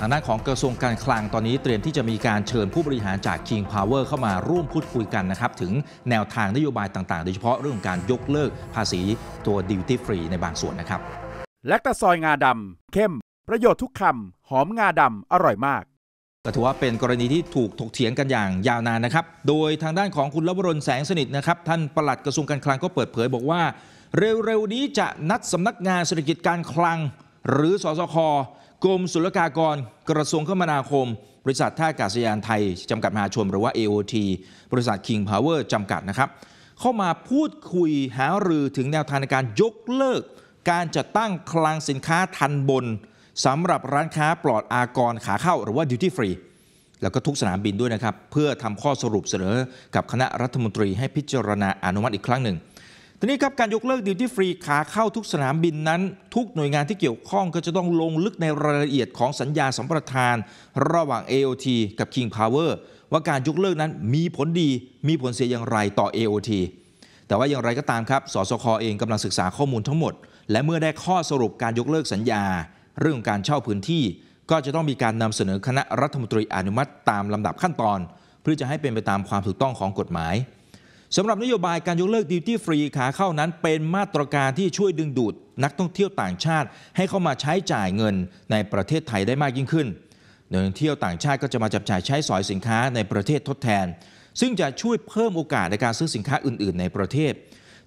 ทางด้านของกระทรวงการคลังตอนนี้เตรียมที่จะมีการเชิญผู้บริหารจาก King Power เข้ามาร่วมพูดคุยกันนะครับ ถึงแนวทางนโยบายต่างๆ โดยเฉพาะเรื่องการยกเลิกภาษีตัว Duty Free ในบางส่วนนะครับ แลกตะซอยงาดำเข้ม ประโยชน์ทุกคำหอมงาดำอร่อยมากก็ถือว่าเป็นกรณีที่ถูกถกเถียงกันอย่างยาวนานนะครับโดยทางด้านของคุณลวรนแสงสนิทนะครับท่านปลัดกระทรวงการคลังก็เปิดเผยบอกว่า เร็วๆนี้จะนัดสำนักงานเศรษฐกิจการคลังหรือสสค กรมศุลกากร กระทรวงคมนาคม บริษัทท่าอากาศยานไทย จำกัดมหาชนหรือว่า AOT บริษัท King Power จำกัดนะครับ เข้ามาพูดคุยหารือถึงแนวทางในการยกเลิกการจัดตั้งคลังสินค้าทันบนสำหรับร้านค้าปลอดอากรขาเข้าหรือว่าดิวตี้ฟรีแล้วก็ทุกสนามบินด้วยนะครับ เพื่อทำข้อสรุปเสนอ กับคณะรัฐมนตรีให้พิจารณาอนุมัติอีกครั้งหนึ่งทีนี้ครับการยกเลิกดิวตี้ฟรีขาเข้าทุกสนามบินนั้น ทุกหน่วยงานที่เกี่ยวข้องก็จะต้องลงลึกในรายละเอียดของสัญญาสัมปทาน ระหว่าง AOT กับ King Power ว่าการยกเลิกนั้นมีผลดีมีผลเสียอย่างไรต่อ AOT แต่ว่าอย่างไรก็ตามครับ สสคอเองกำลังศึกษาข้อมูลทั้งหมด และเมื่อได้ข้อสรุปการยกเลิกสัญญา เรื่องการเช่าพื้นที่ ก็จะต้องมีการนำเสนอคณะรัฐมนตรีอนุมัติตามลำดับขั้นตอน เพื่อจะให้เป็นไปตามความถูกต้องของกฎหมายสำหรับนโยบายการยกเลิกดิวตี้ฟรีขาเข้านั้นเป็นมาตรการที่ช่วยดึงดูดนักท่องเที่ยวต่างชาติให้เข้ามาใช้จ่ายเงินในประเทศไทยได้มากยิ่งขึ้นนักท่องเที่ยวต่างชาติก็จะมาจับจ่ายใช้สอยสินค้าในประเทศทดแทน ซึ่งจะช่วยเพิ่มโอกาสในการซื้อสินค้าอื่น ๆ ในประเทศ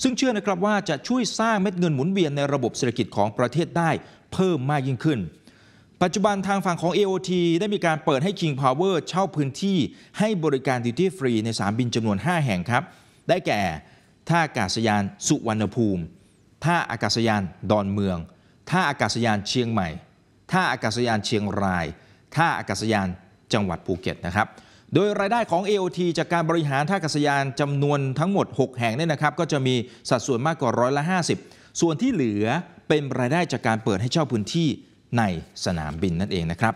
ซึ่งเชื่อนะครับว่าจะช่วยสร้างเม็ดเงินหมุนเวียนในระบบเศรษฐกิจของประเทศได้เพิ่มมากยิ่งขึ้น ปัจจุบันทางฝั่งของ AOT ได้มีการเปิดให้ King Power เช่าพื้นที่ให้บริการดิวตี้ฟรีในสนามบินจำนวน 5 แห่งครับได้แก่ท่าอากาศยานสุวรรณภูมิท่าอากาศยานดอนเมืองท่าอากาศยานเชียงใหม่ท่าอากาศยานเชียงรายท่าอากาศยานจังหวัดภูเก็ตนะครับ โดยรายได้ของ AOT จากการบริหารท่าอากาศยานจำนวนทั้งหมด 6 แห่งเนี่ยนะครับ ก็จะมีสัดส่วนมากกว่าร้อยละ50 ส่วนที่เหลือเป็นรายได้จากการเปิดให้เช่าพื้นที่ในสนามบินนั่นเองนะครับ